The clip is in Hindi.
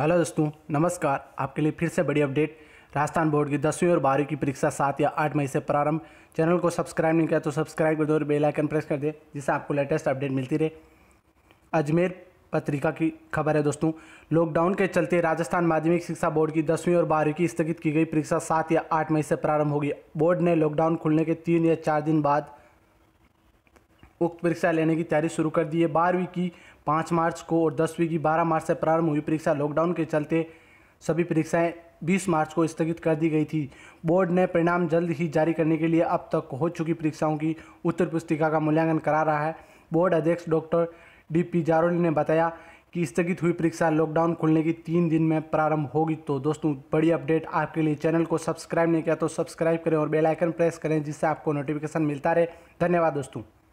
हेलो दोस्तों नमस्कार आपके लिए फिर से बड़ी अपडेट राजस्थान बोर्ड की दसवीं और बारहवीं की परीक्षा सात या आठ मई से प्रारंभ चैनल को सब्सक्राइब नहीं किया तो सब्सक्राइब कर दो और बेल आइकन प्रेस कर दे जिससे आपको लेटेस्ट अपडेट मिलती रहे अजमेर पत्रिका की खबर है दोस्तों लॉकडाउन के चलते राजस्थान माध्यमिक शिक्षा बोर्ड की दसवीं और बारहवीं की स्थगित की गई परीक्षा सात या आठ मई से प्रारंभ होगी बोर्ड ने लॉकडाउन खुलने के तीन या चार दिन बाद उक्त परीक्षा लेने की तैयारी शुरू कर दी है बारहवीं की पाँच मार्च को और दसवीं की बारह मार्च से प्रारंभ हुई परीक्षा लॉकडाउन के चलते सभी परीक्षाएं 20 मार्च को स्थगित कर दी गई थी बोर्ड ने परिणाम जल्द ही जारी करने के लिए अब तक हो चुकी परीक्षाओं की उत्तर पुस्तिका का मूल्यांकन करा रहा है बोर्ड अध्यक्ष डॉक्टर डी पी जारोली ने बताया कि स्थगित हुई परीक्षा लॉकडाउन खुलने की तीन दिन में प्रारंभ होगी तो दोस्तों बड़ी अपडेट आपके लिए चैनल को सब्सक्राइब नहीं किया तो सब्सक्राइब करें और बेलाइकन प्रेस करें जिससे आपको नोटिफिकेशन मिलता रहे धन्यवाद दोस्तों